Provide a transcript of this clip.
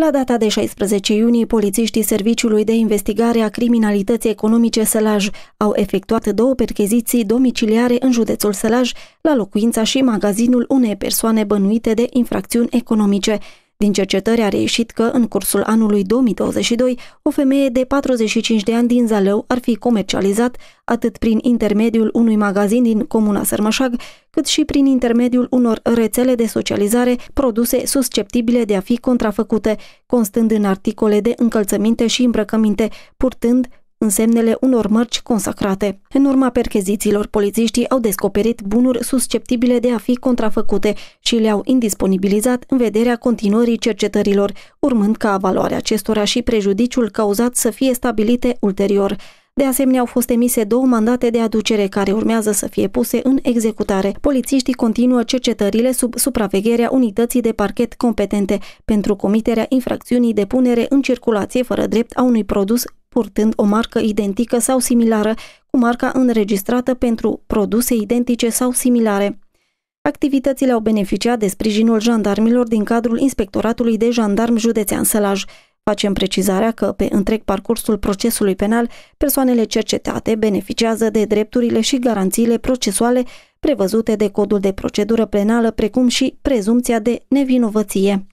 La data de 16 iunie, polițiștii Serviciului de Investigare a Criminalității Economice Sălaj au efectuat două percheziții domiciliare în județul Sălaj, la locuința și magazinul unei persoane bănuite de infracțiuni economice. Din cercetări a reieșit că, în cursul anului 2022, o femeie de 45 de ani din Zalău ar fi comercializat, atât prin intermediul unui magazin din Comuna Sărmășag, cât și prin intermediul unor rețele de socializare produse susceptibile de a fi contrafăcute, constând în articole de încălțăminte și îmbrăcăminte, purtând însemnele unor mărci consacrate. În urma percheziților, polițiștii au descoperit bunuri susceptibile de a fi contrafăcute și le-au indisponibilizat în vederea continuării cercetărilor, urmând ca valoarea acestora și prejudiciul cauzat să fie stabilite ulterior. De asemenea, au fost emise două mandate de aducere care urmează să fie puse în executare. Polițiștii continuă cercetările sub supravegherea unității de parchet competente pentru comiterea infracțiunii de punere în circulație fără drept a unui produs purtând o marcă identică sau similară cu marca înregistrată pentru produse identice sau similare. Activitățile au beneficiat de sprijinul jandarmilor din cadrul Inspectoratului de Jandarm Județean Sălaj. Facem precizarea că pe întreg parcursul procesului penal, persoanele cercetate beneficiază de drepturile și garanțiile procesuale prevăzute de codul de procedură penală, precum și prezumția de nevinovăție.